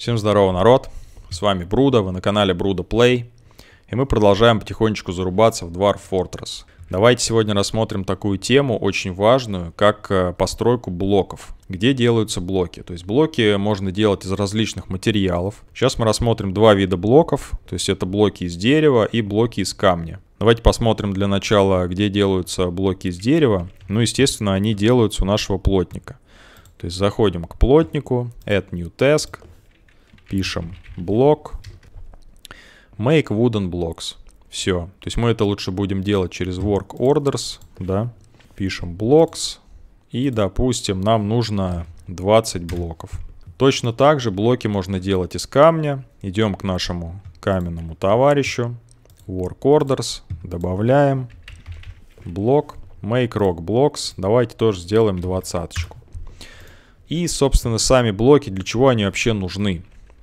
Всем здорово, народ! С вами Бруда, вы на канале Бруда Плей, и мы продолжаем потихонечку зарубаться в Dwarf Fortress. Давайте сегодня рассмотрим такую тему, очень важную, как э, постройку блоков. Где делаются блоки? То есть блоки можно делать из различных материалов. Сейчас мы рассмотрим два вида блоков, то есть это блоки из дерева и блоки из камня. Давайте посмотрим для начала, где делаются блоки из дерева. Ну, естественно, они делаются у нашего плотника. То есть заходим к плотнику, add new task, пишем блок make wooden blocks. Все. То есть мы это лучше будем делать через work orders, да. Пишем blocks. И, допустим, нам нужно 20 блоков. Точно так же блоки можно делать из камня. Идем к нашему каменному товарищу. Work orders. Добавляем. Блок. Make rock blocks. Давайте тоже сделаем двадцаточку. И, собственно, сами блоки, для чего они вообще нужны.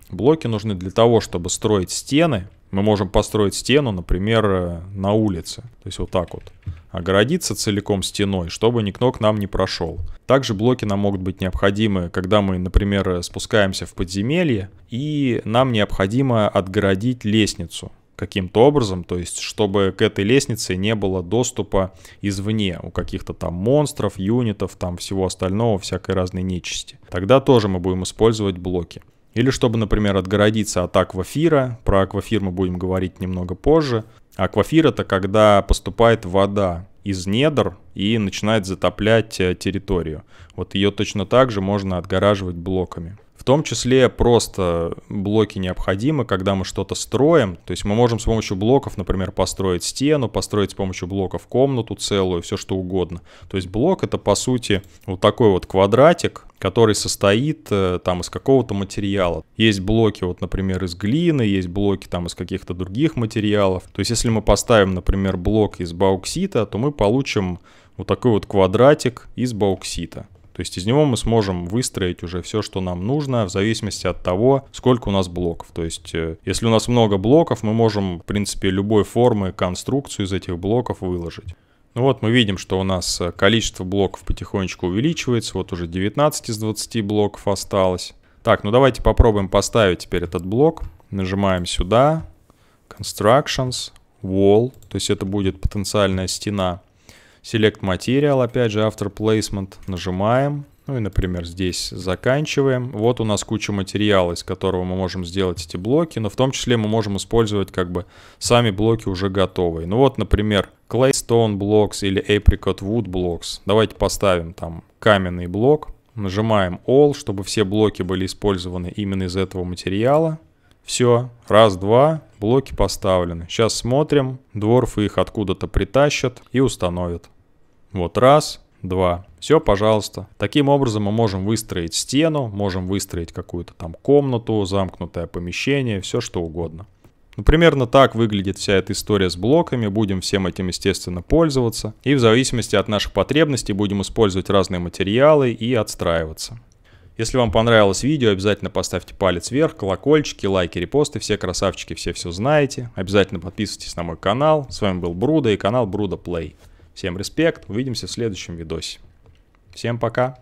Блоки нужны для того, чтобы строить стены. Мы можем построить стену, например, э, на улице. То есть вот так вот. Огородиться целиком стеной, чтобы никто к нам не прошел. Также блоки нам могут быть необходимы, когда мы, например, э, спускаемся в подземелье, и нам необходимо отгородить лестницу каким-то образом, то есть чтобы к этой лестнице не было доступа извне у каких-то там монстров, юнитов, там всего остального, всякой разной нечисти. Тогда тоже мы будем использовать блоки. Или чтобы, например, отгородиться от аквафира, про аквафир мы будем говорить немного позже. Аквафир это когда поступает вода из недр и начинает затоплять э, территорию. Вот ее точно так же можно отгораживать блоками. В том числе просто блоки необходимы, когда мы что-то строим. То есть мы можем с помощью блоков, например, построить стену, построить с помощью блоков комнату целую, все что угодно. То есть блок это по сути вот такой вот квадратик, который состоит э, там из какого-то материала. Есть блоки, вот, например, из глины, есть блоки там из каких-то других материалов. То есть если мы поставим, например, блок из бауксита, то мы получим вот такой вот квадратик из бауксита. То есть из него мы сможем выстроить уже все, что нам нужно, в зависимости от того, сколько у нас блоков. То есть э, если у нас много блоков, мы можем, в принципе, любой формы конструкцию из этих блоков выложить. Ну вот мы видим, что у нас э, количество блоков потихонечку увеличивается. Вот уже 19 из 20 блоков осталось. Так, ну давайте попробуем поставить теперь этот блок. Нажимаем сюда. Constructions, Wall. То есть это будет потенциальная стена. Select Material, опять же, After Placement. Нажимаем. Ну и, например, здесь заканчиваем. Вот у нас куча материала, из которого мы можем сделать эти блоки, но в том числе мы можем использовать как бы сами блоки уже готовые. Ну вот, например, Claystone Blocks или Apricot Wood Blocks. Давайте поставим там каменный блок. Нажимаем All, чтобы все блоки были использованы именно из этого материала. Все, раз, два, блоки поставлены. Сейчас смотрим, дворфы их откуда-то притащат и установят. Вот раз, два. Все, пожалуйста. Таким образом мы можем выстроить стену, можем выстроить какую-то там комнату, замкнутое помещение, все что угодно. Ну, примерно так выглядит вся эта история с блоками. Будем всем этим, естественно, пользоваться. И в зависимости от наших потребностей будем использовать разные материалы и отстраиваться. Если вам понравилось видео, обязательно поставьте палец вверх, колокольчики, лайки, репосты. Все красавчики, все все знаете. Обязательно подписывайтесь на мой канал. С вами был Бруда и канал Бруда Плей. Всем респект, увидимся в следующем видосе. Всем пока!